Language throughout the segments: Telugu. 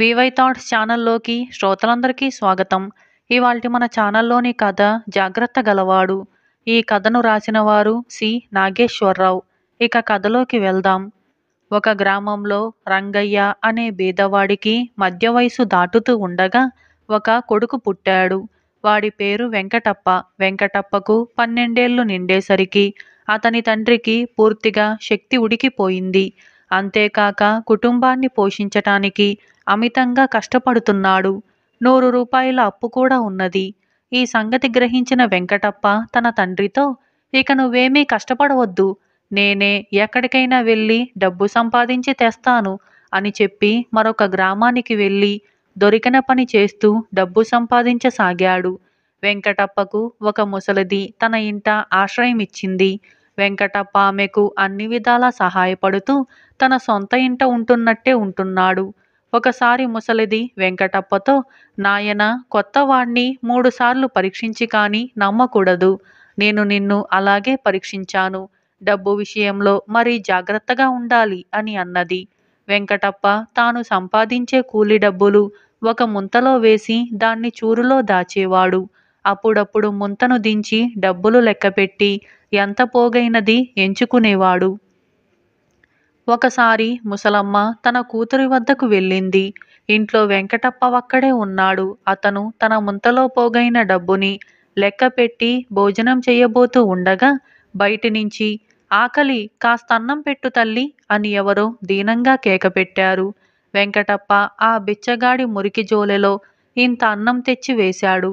వివై థాట్స్ ఛానల్లోకి శ్రోతలందరికీ స్వాగతం ఇవాళ మన ఛానల్లోని కథ జాగ్రత్త గలవాడు ఈ కథను రాసిన వారు సి నాగేశ్వరరావు ఇక కథలోకి వెళ్దాం ఒక గ్రామంలో రంగయ్య అనే బీదవాడికి మధ్య వయసు దాటుతూ ఉండగా ఒక కొడుకు పుట్టాడు వాడి పేరు వెంకటప్ప వెంకటప్పకు పన్నెండేళ్లు నిండేసరికి అతని తండ్రికి పూర్తిగా శక్తి ఉడికిపోయింది అంతేకాక కుటుంబాన్ని పోషించటానికి అమితంగా కష్టపడుతున్నాడు నూరు రూపాయల అప్పు కూడా ఉన్నది ఈ సంగతి గ్రహించిన వెంకటప్ప తన తండ్రితో ఇక నువ్వేమీ కష్టపడవద్దు నేనే ఎక్కడికైనా వెళ్ళి డబ్బు సంపాదించి తెస్తాను అని చెప్పి మరొక గ్రామానికి వెళ్ళి దొరికిన పని చేస్తూ డబ్బు సంపాదించసాగాడు వెంకటప్పకు ఒక ముసలిది తన ఇంట ఆశ్రయం ఇచ్చింది వెంకటప్ప ఆమెకు అన్ని విధాలా సహాయపడుతూ తన సొంత ఇంట ఉంటున్నట్టే ఉంటున్నాడు ఒకసారి ముసలిది వెంకటప్పతో నాయన కొత్తవాణ్ణి మూడుసార్లు పరీక్షించి కానీ నమ్మకూడదు నేను నిన్ను అలాగే పరీక్షించాను డబ్బు విషయంలో మరీ జాగ్రత్తగా ఉండాలి అని అన్నది వెంకటప్ప తాను సంపాదించే కూలి డబ్బులు ఒక ముంతలో వేసి దాన్ని చూరులో దాచేవాడు అప్పుడప్పుడు ముంతను దించి డబ్బులు లెక్కపెట్టి ఎంత పోగైనది ఎంచుకునేవాడు ఒకసారి ముసలమ్మ తన కూతురి వద్దకు వెళ్ళింది. ఇంట్లో వెంకటప్ప ఒక్కడే ఉన్నాడు అతను తన ముంతలో పోగైన డబ్బుని లెక్కపెట్టి భోజనం చేయబోతూ ఉండగా బయటి నుంచి ఆకలి కాస్తన్నం పెట్టు తల్లి అని ఎవరో దీనంగా కేకపెట్టారు. వెంకటప్ప ఆ బిచ్చగాడి మురికి జోలెలో ఇంత అన్నం తెచ్చి వేశాడు.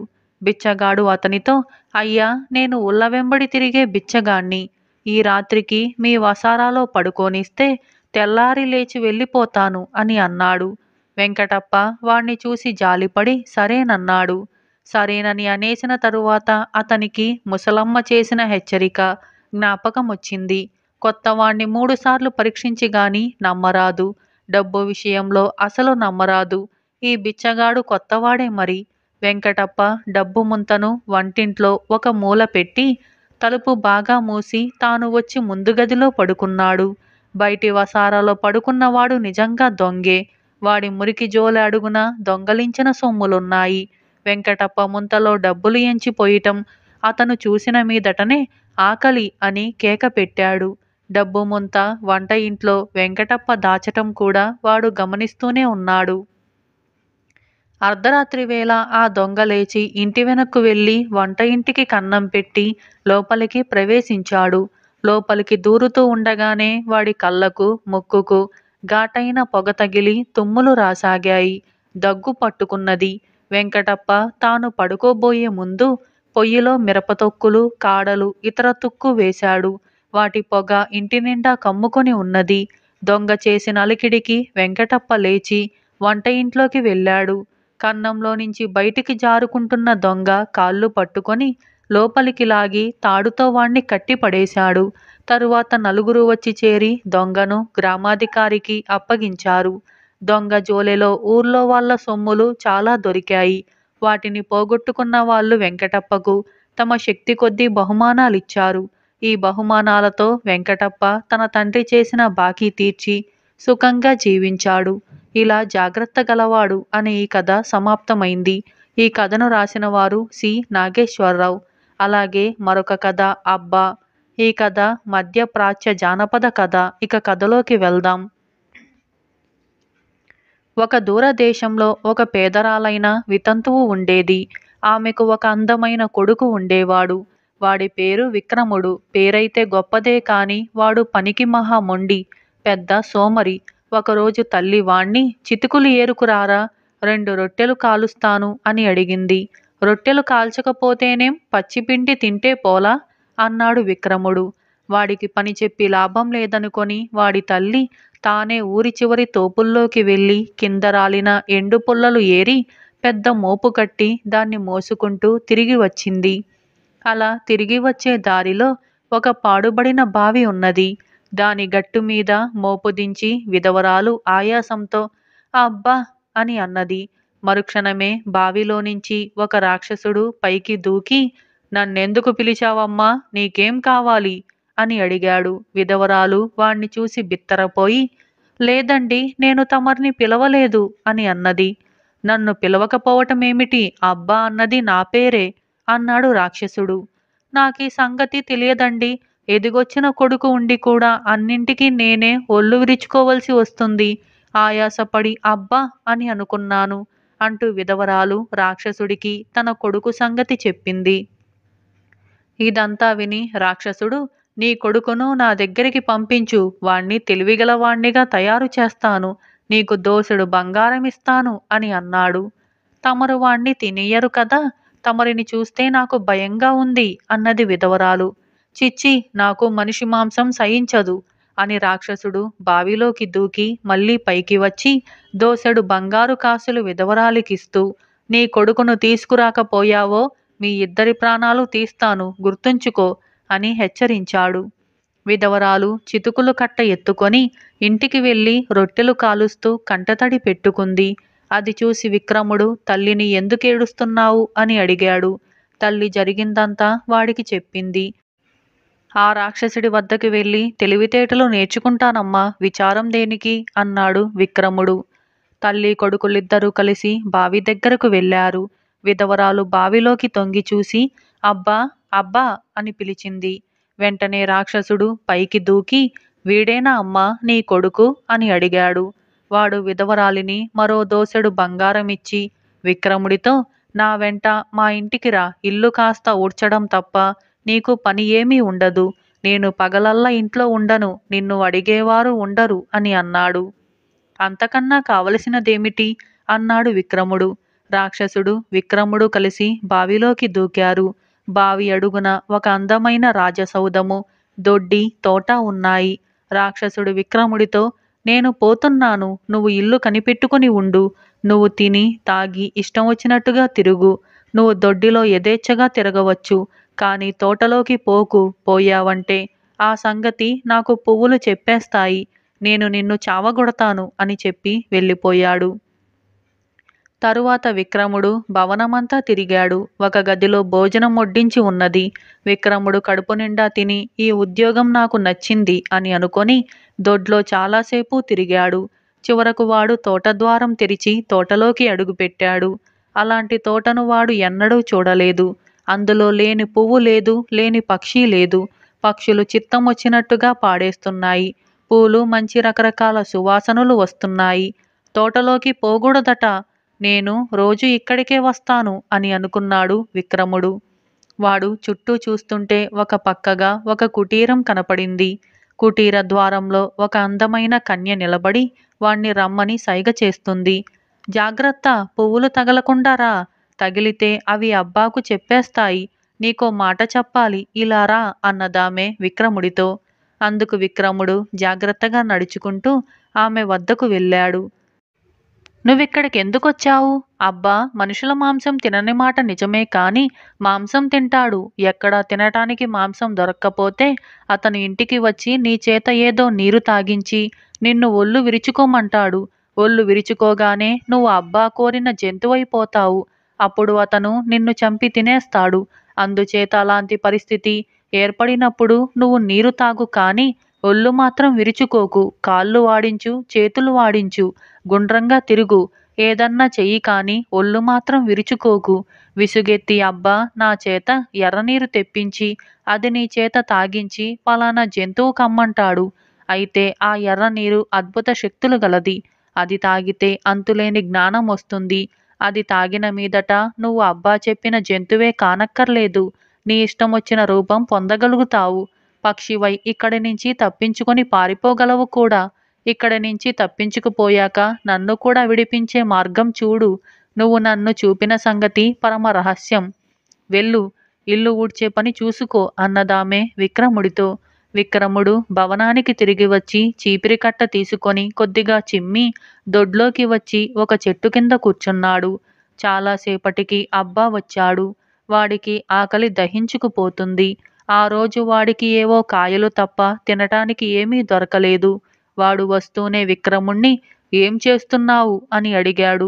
బిచ్చగాడు అతనితో అయ్యా నేను ఊళ్ళ వెంబడి తిరిగే బిచ్చగాడ్ని. ఈ రాత్రికి మీ వసారాలో పడుకోనిస్తే తెల్లారి లేచి వెళ్ళిపోతాను అని అన్నాడు వెంకటప్ప వాణ్ణి చూసి జాలిపడి సరేనన్నాడు సరేనని అనేసిన తరువాత అతనికి ముసలమ్మ చేసిన హెచ్చరిక జ్ఞాపకం వచ్చింది కొత్తవాణ్ణి మూడుసార్లు పరీక్షించి గాని నమ్మరాదు డబ్బు విషయంలో అసలు నమ్మరాదు ఈ బిచ్చగాడు కొత్తవాడే మరి వెంకటప్ప డబ్బు ముంతను వంటింట్లో ఒక మూల పెట్టి తలుపు బాగా మూసి తాను వచ్చి ముందు గదిలో పడుకున్నాడు బయటి వసారాలో పడుకున్నవాడు నిజంగా దొంగే వాడి మురికి జోలి అడుగున దొంగలించిన సొమ్ములున్నాయి వెంకటప్ప ముంతలో డబ్బులు ఎంచిపోయటం అతను చూసిన మీదటనే ఆకలి అని కేక పెట్టాడు డబ్బు ముంత వంట ఇంట్లో వెంకటప్ప దాచటం కూడా వాడు గమనిస్తూనే ఉన్నాడు అర్ధరాత్రి వేళ ఆ దొంగ లేచి ఇంటి వెనక్కు వెళ్ళి వంట ఇంటికి కన్నం పెట్టి లోపలికి ప్రవేశించాడు లోపలికి దూరుతూ ఉండగానే వాడి కళ్ళకు ముక్కుకు ఘాటైన పొగ తగిలి తుమ్ములు రాసాగాయి దగ్గు పట్టుకున్నది వెంకటప్ప తాను పడుకోబోయే ముందు పొయ్యిలో మిరపతొక్కులు కాడలు ఇతర తుక్కు వేశాడు వాటి పొగ ఇంటి నిండా కమ్ముకొని ఉన్నది దొంగ చేసిన అలికిడికి వెంకటప్ప లేచి వంట ఇంట్లోకి వెళ్ళాడు కన్నంలో నుంచి బయటికి జారుకుంటున్న దొంగ కాళ్ళు పట్టుకొని లోపలికి లాగి తాడుతో వాణ్ణి కట్టి పడేశాడు తరువాత నలుగురు వచ్చి చేరి దొంగను గ్రామాధికారికి అప్పగించారు దొంగ జోలెలో ఊర్లో వాళ్ళ సొమ్ములు చాలా దొరికాయి వాటిని పోగొట్టుకున్న వాళ్ళు వెంకటప్పకు తమ శక్తి కొద్దీ బహుమానాలిచ్చారు ఈ బహుమానాలతో వెంకటప్ప తన తండ్రి చేసిన బాకీ తీర్చి సుఖంగా జీవించాడు ఇలా జాగ్రత్త గలవాడు అనే ఈ కథ సమాప్తమైంది ఈ కథను రాసిన వారు సి నాగేశ్వరరావు అలాగే మరొక కథ అబ్బా ఈ కథ మధ్య ప్రాచ్య జానపద కథ ఇక కథలోకి వెళ్దాం ఒక దూరదేశంలో ఒక పేదరాలైన వితంతువు ఉండేది ఆమెకు ఒక అందమైన కొడుకు ఉండేవాడు వాడి పేరు విక్రముడు పేరైతే గొప్పదే కాని వాడు పనికి మహా మొండి పెద్ద సోమరి ఒకరోజు తల్లి వాణ్ణి చితుకులు ఏరుకురారా రెండు రొట్టెలు కాలుస్తాను అని అడిగింది రొట్టెలు కాల్చకపోతేనేం పచ్చిపిండి తింటే పోలా అన్నాడు విక్రముడు వాడికి పని చెప్పి లాభం లేదనుకొని వాడి తల్లి తానే ఊరి చివరి తోపుల్లోకి వెళ్ళి కింద రాలిన ఎండు పుల్లలు ఏరి పెద్ద మోపు కట్టి దాన్ని మోసుకుంటూ తిరిగి వచ్చింది అలా తిరిగి వచ్చే దారిలో ఒక పాడుబడిన బావి ఉన్నది దాని గట్టుమీద మోపుదించి విధవరాలు ఆయాసంతో అబ్బా అని అన్నది మరుక్షణమే బావిలోనించి ఒక రాక్షసుడు పైకి దూకి నన్నెందుకు పిలిచావమ్మా నీకేం కావాలి అని అడిగాడు విధవరాలు వాణ్ణి చూసి బిత్తరపోయి లేదండి నేను తమర్ని పిలవలేదు అని అన్నది నన్ను పిలవకపోవటమేమిటి అబ్బా అన్నది నా పేరే అన్నాడు రాక్షసుడు నాకీ సంగతి తెలియదండి ఎదిగొచ్చిన కొడుకు ఉండి కూడా అన్నింటికీ నేనే ఒళ్ళు విరుచుకోవలసి వస్తుంది ఆయాసపడి అబ్బా అని అనుకున్నాను అంటూ విధవరాలు రాక్షసుడికి తన కొడుకు సంగతి చెప్పింది ఇదంతా విని రాక్షసుడు నీ కొడుకును నా దగ్గరికి పంపించు వాణ్ణి తెలివిగలవాణ్ణిగా తయారు చేస్తాను నీకు దోసుడు బంగారం ఇస్తాను అని అన్నాడు తమరు వాణ్ణి తినేయరు కదా తమరిని చూస్తే నాకు భయంగా ఉంది అన్నది విధవరాలు చిచ్చి నాకు మనిషి మాంసం సహించదు అని రాక్షసుడు బావిలోకి దూకి మళ్ళీ పైకి వచ్చి దోసెడు బంగారు కాసులు విధవరాలికిస్తూ నీ కొడుకును తీసుకురాకపోయావో మీ ఇద్దరి ప్రాణాలు తీస్తాను గుర్తుంచుకో అని హెచ్చరించాడు విధవరాలు చితుకులు కట్ట ఎత్తుకొని ఇంటికి వెళ్ళి రొట్టెలు కాలుస్తూ కంటతడి పెట్టుకుంది అది చూసి విక్రముడు తల్లిని ఎందుకేడుస్తున్నావు అని అడిగాడు తల్లి జరిగిందంతా వాడికి చెప్పింది ఆ రాక్షసుడి వద్దకు వెళ్ళి తెలివితేటలు నేర్చుకుంటానమ్మా విచారం దేనికి అన్నాడు విక్రముడు తల్లి కొడుకులిద్దరూ కలిసి బావి దగ్గరకు వెళ్ళారు విధవరాలు బావిలోకి తొంగి చూసి అబ్బా అబ్బా అని పిలిచింది వెంటనే రాక్షసుడు పైకి దూకి వీడేనా అమ్మా నీ కొడుకు అని అడిగాడు వాడు విధవరాలిని మరో దోసెడు బంగారం ఇచ్చి విక్రముడితో నా వెంట మా ఇంటికి రా ఇల్లు కాస్త ఊడ్చడం తప్ప నీకు పని ఏమీ ఉండదు నేను పగలల్లా ఇంట్లో ఉండను నిన్ను అడిగేవారు ఉండరు అని అన్నాడు అంతకన్నా కావలసినదేమిటి అన్నాడు విక్రముడు రాక్షసుడు విక్రముడు కలిసి బావిలోకి దూకారు బావి అడుగున ఒక అందమైన రాజసౌధము దొడ్డి తోట ఉన్నాయి రాక్షసుడు విక్రముడితో నేను పోతున్నాను నువ్వు ఇల్లు కనిపెట్టుకుని ఉండు నువ్వు తిని తాగి ఇష్టం వచ్చినట్టుగా తిరుగు నువ్వు దొడ్డిలో యథేచ్ఛగా తిరగవచ్చు కానీ తోటలోకి పోకు పోయావంటే ఆ సంగతి నాకు పువ్వులు చెప్పేస్తాయి నేను నిన్ను చావగొడతాను అని చెప్పి వెళ్ళిపోయాడు తరువాత విక్రముడు భవనమంతా తిరిగాడు ఒక గదిలో భోజనం వడ్డించి ఉన్నది విక్రముడు కడుపు నిండా తిని ఈ ఉద్యోగం నాకు నచ్చింది అని అనుకొని దొడ్లో చాలాసేపు తిరిగాడు చివరకు వాడు తోట ద్వారం తెరిచి తోటలోకి అడుగుపెట్టాడు అలాంటి తోటను వాడు ఎన్నడూ చూడలేదు అందులో లేని పువ్వు లేదు లేని పక్షి లేదు పక్షులు చిత్తం వచ్చినట్టుగా పాడేస్తున్నాయి పూలు మంచి రకరకాల సువాసనలు వస్తున్నాయి తోటలోకి పోకూడదట నేను రోజు ఇక్కడికే వస్తాను అని అనుకున్నాడు విక్రముడు వాడు చుట్టూ చూస్తుంటే ఒక పక్కగా ఒక కుటీరం కనపడింది కుటీర ద్వారంలో ఒక అందమైన కన్య నిలబడి వాణ్ణి రమ్మని సైగ చేస్తుంది జాగ్రత్త పువ్వులు తగలకుండా రా తగిలితే అవి అబ్బాకు చెప్పేస్తాయి నీకో మాట చెప్పాలి ఇలా రా అన్నదామె విక్రముడితో అందుకు విక్రముడు జాగ్రత్తగా నడుచుకుంటూ ఆమె వద్దకు వెళ్ళాడు నువ్విక్కడికి ఎందుకొచ్చావు అబ్బా మనుషుల మాంసం తినని మాట నిజమే కాని మాంసం తింటాడు ఎక్కడా తినటానికి మాంసం దొరక్కపోతే అతను ఇంటికి వచ్చి నీ చేత ఏదో నీరు తాగించి నిన్ను ఒళ్ళు విరుచుకోమంటాడు ఒళ్ళు విరుచుకోగానే నువ్వు అబ్బా కోరిన జంతువైపోతావు అప్పుడు అతను నిన్ను చంపి తినేస్తాడు అందుచేత అలాంటి పరిస్థితి ఏర్పడినప్పుడు నువ్వు నీరు తాగు కానీ ఒళ్ళు మాత్రం విరుచుకోకు కాళ్ళు వాడించు చేతులు వాడించు గుండ్రంగా తిరుగు ఏదన్నా చెయ్యి కానీ ఒళ్ళు మాత్రం విరుచుకోకు విసుగెత్తి అబ్బా నా చేత ఎర్రనీరు తెప్పించి అది నీ చేత తాగించి పలానా జంతువు కమ్మంటాడు అయితే ఆ ఎర్రనీరు అద్భుత శక్తులు గలది అది తాగితే అంతులేని జ్ఞానం వస్తుంది అది తాగిన మీదట నువ్వు అబ్బా చెప్పిన జంతువే కానక్కర్లేదు నీ ఇష్టమొచ్చిన రూపం పొందగలుగుతావు పక్షివై ఇక్కడి నుంచి తప్పించుకొని పారిపోగలవు కూడా ఇక్కడి నుంచి తప్పించుకుపోయాక నన్ను కూడా విడిపించే మార్గం చూడు నువ్వు నన్ను చూపిన సంగతి పరమ రహస్యం వెళ్ళు ఇల్లు ఊడ్చే పని చూసుకో అన్నదామే విక్రముడితో విక్రముడు భవనానికి తిరిగి వచ్చి చీపిరికట్ట తీసుకొని కొద్దిగా చిమ్మి దొడ్లోకి వచ్చి ఒక చెట్టు కింద కూర్చున్నాడు చాలాసేపటికి అబ్బా వచ్చాడు వాడికి ఆకలి దహించుకుపోతుంది ఆ రోజు వాడికి ఏవో కాయలు తప్ప తినటానికి ఏమీ దొరకలేదు వాడు వస్తూనే విక్రముణ్ణి ఏం చేస్తున్నావు అని అడిగాడు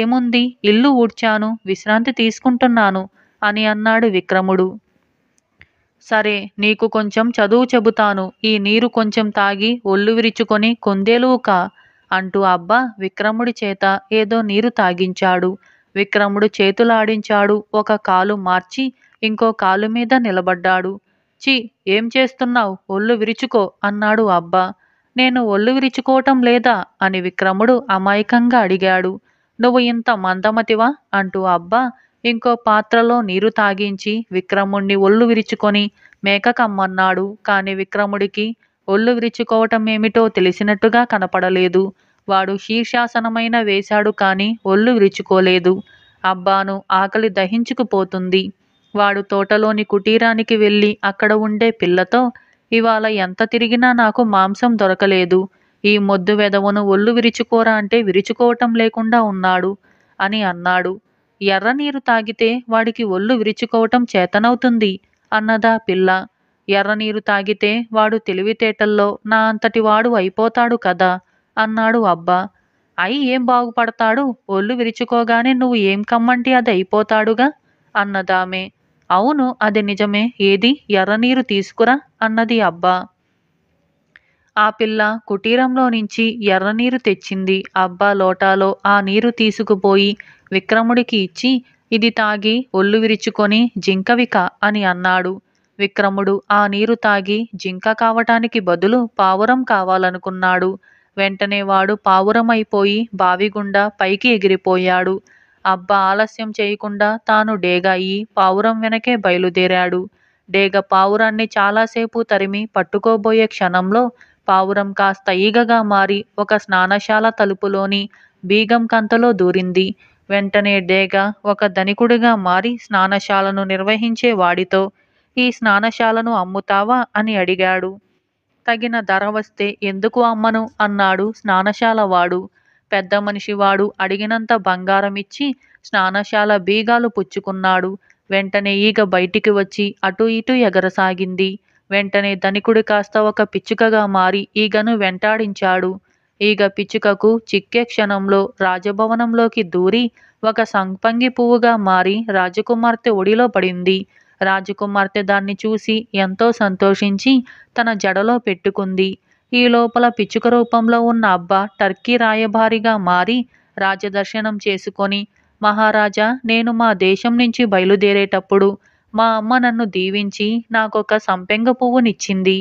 ఏముంది ఇల్లు ఊడ్చాను విశ్రాంతి తీసుకుంటున్నాను అని అన్నాడు విక్రముడు సరే నీకు కొంచెం చదువు చెబుతాను ఈ నీరు కొంచెం తాగి ఒళ్ళు విరుచుకొని కొందేలువుకా అంటూ అబ్బా విక్రముడి చేత ఏదో నీరు తాగించాడు విక్రముడు చేతులాడించాడు ఒక కాలు మార్చి ఇంకో కాలు మీద నిలబడ్డాడు చి ఏం చేస్తున్నావు ఒళ్ళు విరుచుకో అన్నాడు అబ్బ నేను ఒళ్ళు విరుచుకోవటం లేదా అని విక్రముడు అమాయకంగా అడిగాడు నువ్వు ఇంత మందమతివా అంటూ అబ్బా ఇంకో పాత్రలో నీరు తాగించి విక్రముణ్ణి ఒళ్ళు విరుచుకొని మేక కమ్మన్నాడు కాని విక్రముడికి ఒళ్ళు విరుచుకోవటం ఏమిటో తెలిసినట్టుగా కనపడలేదు వాడు శీర్షాసనమైన వేశాడు కాని ఒళ్ళు విరుచుకోలేదు అబ్బాను ఆకలి దహించుకుపోతుంది వాడు తోటలోని కుటీరానికి వెళ్ళి అక్కడ ఉండే పిల్లతో ఇవాళ ఎంత తిరిగినా నాకు మాంసం దొరకలేదు ఈ మొద్దు వెదవను ఒళ్ళు విరుచుకోరా అంటే విరుచుకోవటం లేకుండా ఉన్నాడు అని అన్నాడు ఎర్రనీరు తాగితే వాడికి ఒళ్ళు విరుచుకోవటం చేతనవుతుంది అన్నదా పిల్ల ఎర్రనీరు తాగితే వాడు తెలివితేటల్లో నా అంతటి వాడు అయిపోతాడు కదా అన్నాడు అబ్బా అయి ఏం బాగుపడతాడు ఒళ్ళు విరుచుకోగానే నువ్వు ఏం కమ్మంటే అది అయిపోతాడుగా అన్నదామే అవును అది నిజమే ఏది ఎర్రనీరు తీసుకురా అన్నది అబ్బా ఆ పిల్ల కుటీరంలో నుంచి ఎర్రనీరు తెచ్చింది అబ్బా లోటాలో ఆ నీరు తీసుకుపోయి విక్రముడికి ఇచ్చి ఇది తాగి ఒళ్ళు విరుచుకొని జింకవిక అని అన్నాడు విక్రముడు ఆ నీరు తాగి జింక కావటానికి బదులు పావురం కావాలనుకున్నాడు వెంటనే వాడు పావురమైపోయి బావిగుండా పైకి ఎగిరిపోయాడు అబ్బా ఆలస్యం చేయకుండా తాను డేగ అయి పావురం వెనకే బయలుదేరాడు డేగ పావురాన్ని చాలాసేపు తరిమి పట్టుకోబోయే క్షణంలో పావురం కాస్త ఈగగా మారి ఒక స్నానశాల తలుపులోని బీగం కంతలో దూరింది. వెంటనే డేగ ఒక ధనికుడిగా మారి స్నానశాలను నిర్వహించే వాడితో ఈ స్నానశాలను అమ్ముతావా అని అడిగాడు. తగిన ధర వస్తే ఎందుకు అమ్మను అన్నాడు స్నానశాల వాడు పెద్ద మనిషివాడు అడిగినంత బంగారం ఇచ్చి స్నానశాల బీగాలు పుచ్చుకున్నాడు. వెంటనే ఈగ బయటికి వచ్చి అటూ ఇటూ ఎగరసాగింది. వెంటనే ధనికుడు కాస్త ఒక పిచ్చుకగా మారి ఈగను వెంటాడించాడు ఈగ పిచ్చుకకు చిక్కే క్షణంలో రాజభవనంలోకి దూరి ఒక సంపంగి పువ్వుగా మారి రాజకుమార్తె ఒడిలో పడింది రాజకుమార్తె దాన్ని చూసి ఎంతో సంతోషించి తన జడలో పెట్టుకుంది ఈ లోపల పిచ్చుక రూపంలో ఉన్న అబ్బ టర్కీ రాయభారిగా మారి రాజదర్శనం చేసుకొని మహారాజా నేను మా దేశం నుంచి బయలుదేరేటప్పుడు మా అమ్మ నన్ను దీవించి నాకొక సంపెంగ పువ్వునిచ్చింది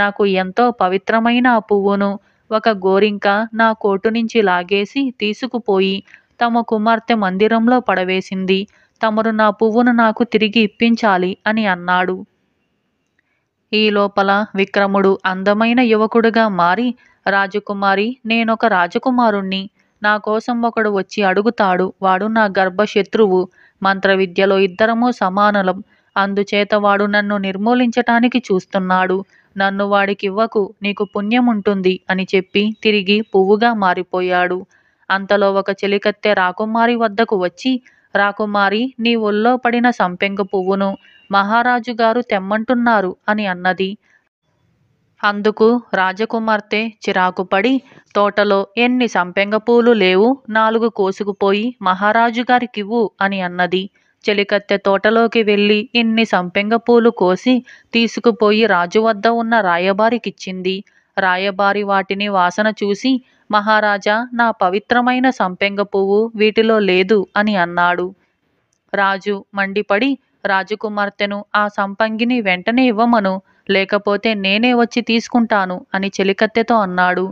నాకు ఎంతో పవిత్రమైన ఆ పువ్వును ఒక గోరింక నా కోటు నుంచి లాగేసి తీసుకుపోయి తమ కుమార్తె మందిరంలో పడవేసింది తమరు నా పువ్వును నాకు తిరిగి ఇప్పించాలి అని అన్నాడు ఈ లోపల విక్రముడు అందమైన యువకుడుగా మారి రాజకుమారి నేనొక రాజకుమారుణ్ణి నా కోసం ఒకడు వచ్చి అడుగుతాడు వాడు నా గర్భశత్రువు మంత్రవిద్యలో ఇద్దరము సమానలం అందుచేత వాడు నన్ను నిర్మూలించటానికి చూస్తున్నాడు నన్ను వాడికివ్వకు నీకు పుణ్యముంటుంది అని చెప్పి తిరిగి పువ్వుగా మారిపోయాడు అంతలో ఒక చెలికత్తె రాకుమారి వద్దకు వచ్చి రాకుమారి నీ ఒల్లో పడిన సంపెంగ పువ్వును మహారాజు గారు తెమ్మంటున్నారు అని అన్నది అందుకు రాజకుమార్తె చిరాకుపడి తోటలో ఎన్ని సంపెంగ పూలు లేవు నాలుగు కోసుకుపోయి మహారాజు గారికివ్వు అని అన్నది చెలికత్తె తోటలోకి వెళ్ళి ఇన్ని సంపెంగ పూలు కోసి తీసుకుపోయి రాజు వద్ద ఉన్న రాయబారికిచ్చింది రాయబారి వాటిని వాసన చూసి మహారాజా నా పవిత్రమైన సంపెంగ పువ్వు వీటిలో లేదు అని అన్నాడు రాజు మండిపడి రాజకుమార్తెను ఆ సంపంగిని వెంటనే ఇవ్వమను లేకపోతే నేనే వచ్చి తీసుకుంటాను అని చెలికత్తెతో అన్నాడు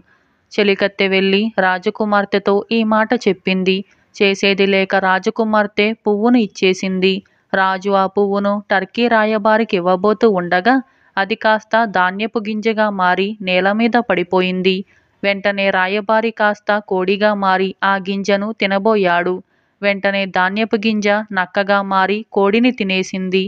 చెలికత్తె వెళ్ళి రాజకుమార్తెతో ఈ మాట చెప్పింది చేసేది లేక రాజకుమార్తె పువ్వును ఇచ్చేసింది రాజు ఆ పువ్వును టర్కీ రాయబారికి ఇవ్వబోతూ ఉండగా అది కాస్త ధాన్యపు గింజగా మారి నేల మీద పడిపోయింది వెంటనే రాయబారి కాస్త కోడిగా మారి ఆ గింజను తినబోయాడు వెంటనే ధాన్యపు గింజ నక్కగా మారి కోడిని తినేసింది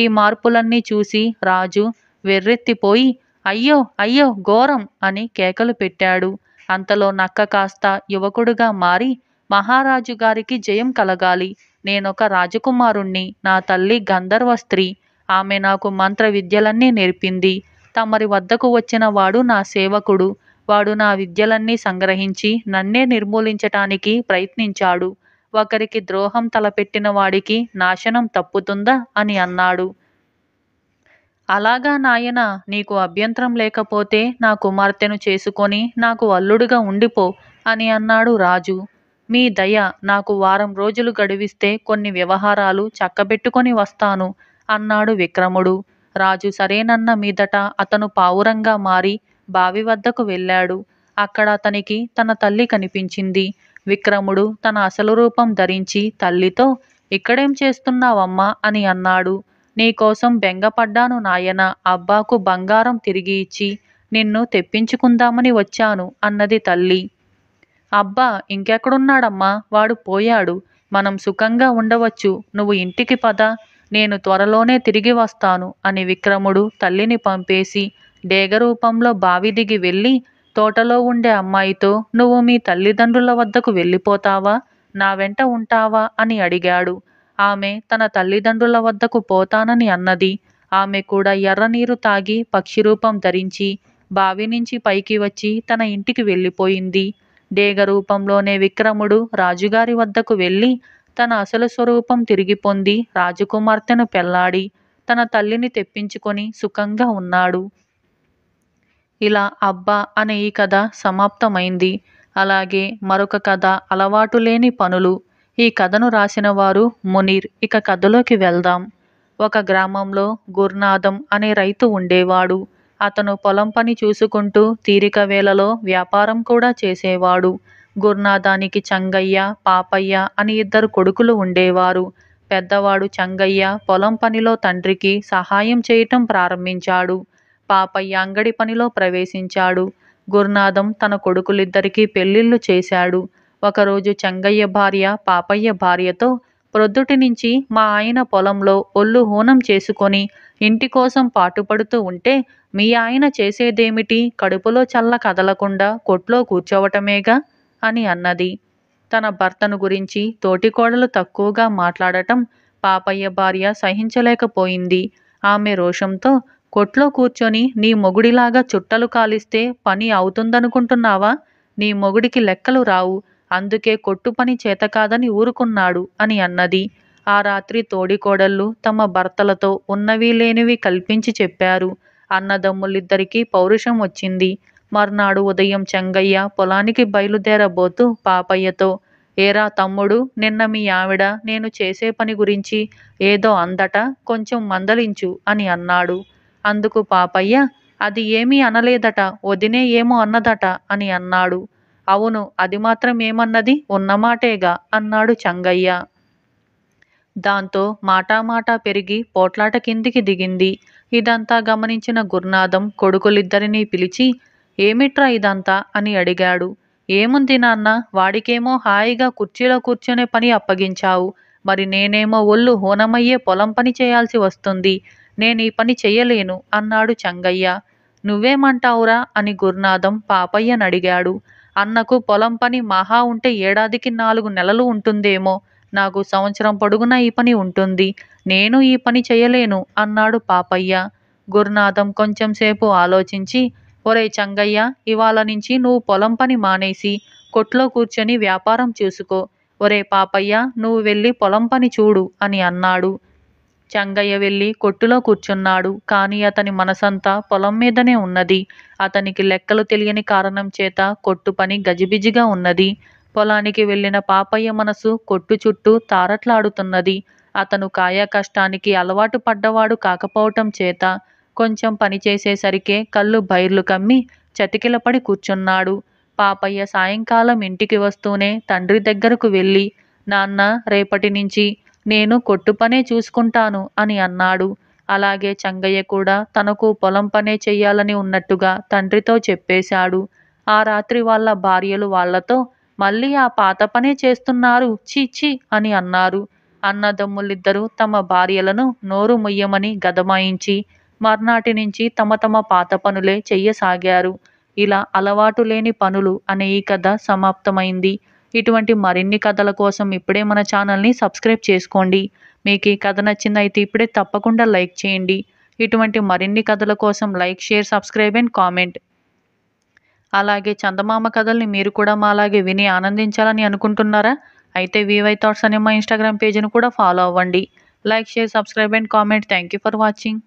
ఈ మార్పులన్నీ చూసి రాజు వెర్రెత్తిపోయి అయ్యో అయ్యో ఘోరం అని కేకలు పెట్టాడు అంతలో నక్క కాస్త యువకుడుగా మారి మహారాజు గారికి జయం కలగాలి నేనొక రాజకుమారుణ్ణి నా తల్లి గంధర్వ స్త్రీ ఆమె నాకు మంత్ర విద్యలన్నీ నేర్పింది తమరి వద్దకు వచ్చిన వాడు నా సేవకుడు వాడు నా విద్యలన్నీ సంగ్రహించి నన్నే నిర్మూలించటానికి ప్రయత్నించాడు ఒకరికి ద్రోహం తలపెట్టిన వాడికి నాశనం తప్పుతుందా అని అన్నాడు అలాగా నాయన నీకు అభ్యంతరం లేకపోతే నా కుమార్తెను చేసుకొని నాకు అల్లుడుగా ఉండిపో అని అన్నాడు రాజు మీ దయ నాకు వారం రోజులు గడువిస్తే కొన్ని వ్యవహారాలు చక్కబెట్టుకొని వస్తాను అన్నాడు విక్రముడు రాజు సరేనన్న మీదట అతను పావురంగా మారి బావి వద్దకు వెళ్ళాడు అక్కడ అతనికి తన తల్లి కనిపించింది విక్రముడు తన అసలు రూపం ధరించి తల్లితో ఇక్కడేం చేస్తున్నావమ్మా అని అన్నాడు నీకోసం బెంగపడ్డాను నాయన అబ్బాకు బంగారం తిరిగి ఇచ్చి నిన్ను తెప్పించుకుందామని వచ్చాను అన్నది తల్లి అబ్బా ఇంకెక్కడున్నాడమ్మా వాడు పోయాడు మనం సుఖంగా ఉండవచ్చు నువ్వు ఇంటికి పద నేను త్వరలోనే తిరిగి వస్తాను అని విక్రముడు తల్లిని పంపేసి డేగ రూపంలో బావి దిగి వెళ్ళి తోటలో ఉండే అమ్మాయితో నువ్వు మీ తల్లిదండ్రుల వద్దకు వెళ్ళిపోతావా నా వెంట ఉంటావా అని అడిగాడు ఆమె తన తల్లిదండ్రుల వద్దకు పోతానని అన్నది ఆమె కూడా ఎర్రనీరు తాగి పక్షి రూపం ధరించి బావి నుంచి పైకి వచ్చి తన ఇంటికి వెళ్ళిపోయింది డేగ రూపంలోనే విక్రముడు రాజుగారి వద్దకు వెళ్ళి తన అసలు స్వరూపం తిరిగి పొంది రాజకుమార్తెను పెళ్లాడి తన తల్లిని తెప్పించుకొని సుఖంగా ఉన్నాడు ఇలా అబ్బా అనే ఈ కథ సమాప్తమైంది అలాగే మరొక కథ అలవాటు లేని పనులు ఈ కథను రాసిన వారు మునీర్ ఇక కథలోకి వెళ్దాం ఒక గ్రామంలో గురునాథం అనే రైతు ఉండేవాడు అతను పొలం పని చూసుకుంటూ తీరిక వేళలో వ్యాపారం కూడా చేసేవాడు గురునాథానికి చంగయ్య పాపయ్య అని ఇద్దరు కొడుకులు ఉండేవారు పెద్దవాడు చంగయ్య పొలం పనిలో తండ్రికి సహాయం చేయటం ప్రారంభించాడు పాపయ్య అంగడి పనిలో ప్రవేశించాడు గురునాథం తన కొడుకులిద్దరికీ పెళ్లిళ్ళు చేశాడు ఒకరోజు చంగయ్య భార్య పాపయ్య భార్యతో ప్రొద్దుటి నుంచి మా ఆయన పొలంలో ఒళ్ళు హూనం చేసుకొని ఇంటి కోసం పాటుపడుతూ ఉంటే మీ ఆయన చేసేదేమిటి కడుపులో చల్ల కదలకుండా కొట్లో కూర్చోవటమేగా అని అన్నది తన భర్తను గురించి తోటికోడలు తక్కువగా మాట్లాడటం పాపయ్య భార్య సహించలేకపోయింది ఆమె రోషంతో కొట్లో కూర్చొని నీ మొగుడిలాగా చుట్టలు కాలిస్తే పని అవుతుందనుకుంటున్నావా నీ మొగుడికి లెక్కలు రావు అందుకే కొట్టు పని చేతకాదని ఊరుకున్నాడు అని అన్నది ఆ రాత్రి తోడికోడళ్ళు తమ భర్తలతో ఉన్నవి లేనివి కల్పించి చెప్పారు అన్నదమ్ములిద్దరికీ పౌరుషం వచ్చింది. మర్నాడు ఉదయం చెంగయ్య పొలానికి బయలుదేరబోతూ పాపయ్యతో ఏరా తమ్ముడు నిన్న మీ ఆవిడ నేను చేసే పని గురించి ఏదో అందట కొంచెం మందలించు అని అన్నాడు. అందుకు పాపయ్య అది ఏమీ అనలేదట వదినే ఏమో అన్నదట అని అన్నాడు. అవును అది మాత్రం ఏమన్నది ఉన్నమాటేగా అన్నాడు చంగయ్య దాంతో మాటామాటా పెరిగి పోట్లాట కిందికి దిగింది. ఇదంతా గమనించిన గురునాథం కొడుకులిద్దరినీ పిలిచి ఏమిట్రా ఇదంతా అని అడిగాడు ఏముంది నాన్న వాడికేమో హాయిగా కుర్చీలో కూర్చునే పని అప్పగించావు మరి నేనేమో ఒళ్ళు హోనమయ్యే పొలం పని చేయాల్సి వస్తుంది నేను ఈ పని చెయ్యలేను అన్నాడు చంగయ్య నువ్వేమంటావురా అని గురునాథం పాపయ్యనడిగాడు అన్నకు పొలం పని మహా ఉంటే ఏడాదికి నాలుగు నెలలు ఉంటుందేమో నాకు సంవత్సరం పొడుగునా ఈ పని ఉంటుంది. నేను ఈ పని చేయలేను అన్నాడు పాపయ్య. గురునాథం కొంచెంసేపు ఆలోచించి ఒరే చంగయ్య ఇవాళ నుంచి నువ్వు పొలం పని మానేసి కొట్లో కూర్చొని వ్యాపారం చూసుకో. ఒరే పాపయ్య నువ్వు వెళ్ళి పొలం పని చూడు అని అన్నాడు. చంగయ్య వెళ్ళి కొట్టులో కూర్చున్నాడు. కానీ అతని మనసంతా పొలం మీదనే ఉన్నది. అతనికి లెక్కలు తెలియని కారణం చేత కొట్టు పని గజిబిజిగా ఉన్నది. పొలానికి వెళ్ళిన పాపయ్య మనసు కొట్టు చుట్టూ తారట్లాడుతున్నది అతను కాయాకష్టానికి అలవాటు పడ్డవాడు కాకపోవటం చేత కొంచెం పనిచేసేసరికే కళ్ళు బైర్లు కమ్మి చతికిలపడి కూర్చున్నాడు పాపయ్య సాయంకాలం ఇంటికి వస్తూనే తండ్రి దగ్గరకు వెళ్ళి నాన్న రేపటి నుంచి నేను కొట్టు పనే చూసుకుంటాను అని అన్నాడు అలాగే చంగయ్య కూడా తనకు పొలం పనే చెయ్యాలని ఉన్నట్టుగా తండ్రితో చెప్పేశాడు ఆ రాత్రి వాళ్ళ భార్యలు వాళ్లతో మళ్ళీ ఆ పాత పనే చేస్తున్నారు చీచీ అని అన్నారు అన్నదమ్ములిద్దరూ తమ భార్యలను నోరు ముయ్యమని గదమాయించి మర్నాటి నుంచి తమ తమ పాత పనులే చెయ్యసాగారు ఇలా అలవాటు లేని పనులు అనే ఈ కథ సమాప్తమైంది ఇటువంటి మరిన్ని కథల కోసం ఇప్పుడే మన ఛానల్ని సబ్స్క్రైబ్ చేసుకోండి మీకు ఈ కథ నచ్చిందైతే ఇప్పుడే తప్పకుండా లైక్ చేయండి ఇటువంటి మరిన్ని కథల కోసం like share subscribe and comment అలాగే చందమామ కథల్ని మీరు కూడా మాలాగే విని ఆనందించాలని అనుకుంటున్నారా అయితే వివై థాట్స్ అనే మా ఇన్స్టాగ్రామ్ పేజ్ని కూడా ఫాలో అవ్వండి like share subscribe and comment thank you for watching